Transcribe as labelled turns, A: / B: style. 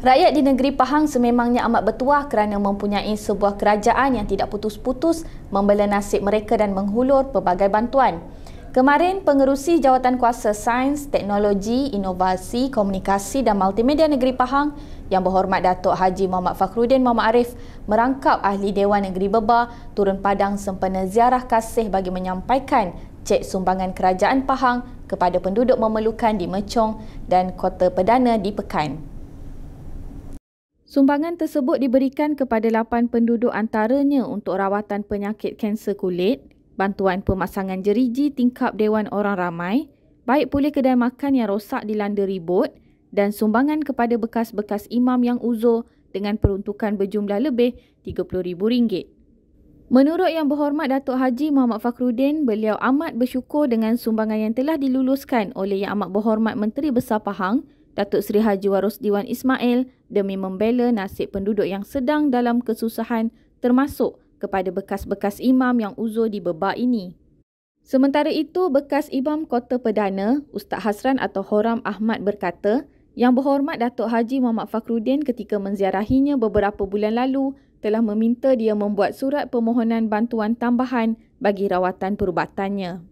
A: Rakyat di negeri Pahang sememangnya amat bertuah kerana mempunyai sebuah kerajaan yang tidak putus-putus membela nasib mereka dan menghulur pelbagai bantuan. Kemarin, Pengerusi Jawatan Kuasa Sains, Teknologi, Inovasi, Komunikasi dan Multimedia Negeri Pahang yang berhormat Datuk Haji Muhammad Fakhrudin Muhammad Arif merangkap Ahli Dewan Negeri Bebah turun padang sempena ziarah kasih bagi menyampaikan cek sumbangan kerajaan Pahang kepada penduduk memerlukan di Mecong dan Kota Perdana di Pekan. Sumbangan tersebut diberikan kepada 8 penduduk antaranya untuk rawatan penyakit kanser kulit, bantuan pemasangan jeriji tingkap Dewan Orang Ramai, baik pulih kedai makan yang rosak di dilanda ribut dan sumbangan kepada bekas-bekas imam yang uzur dengan peruntukan berjumlah lebih RM30,000. Menurut Yang Berhormat Datuk Haji Muhammad Fakhrudin, beliau amat bersyukur dengan sumbangan yang telah diluluskan oleh Yang Amat Berhormat Menteri Besar Pahang, Datuk Seri Haji Waros Diwan Ismail demi membela nasib penduduk yang sedang dalam kesusahan termasuk kepada bekas-bekas imam yang uzur di bebak ini. Sementara itu, bekas imam Kota Perdana, Ustaz Hasran atau Horam Ahmad berkata, yang berhormat Datuk Haji Muhammad Fakhrudin ketika menziarahinya beberapa bulan lalu telah meminta dia membuat surat permohonan bantuan tambahan bagi rawatan perubatannya.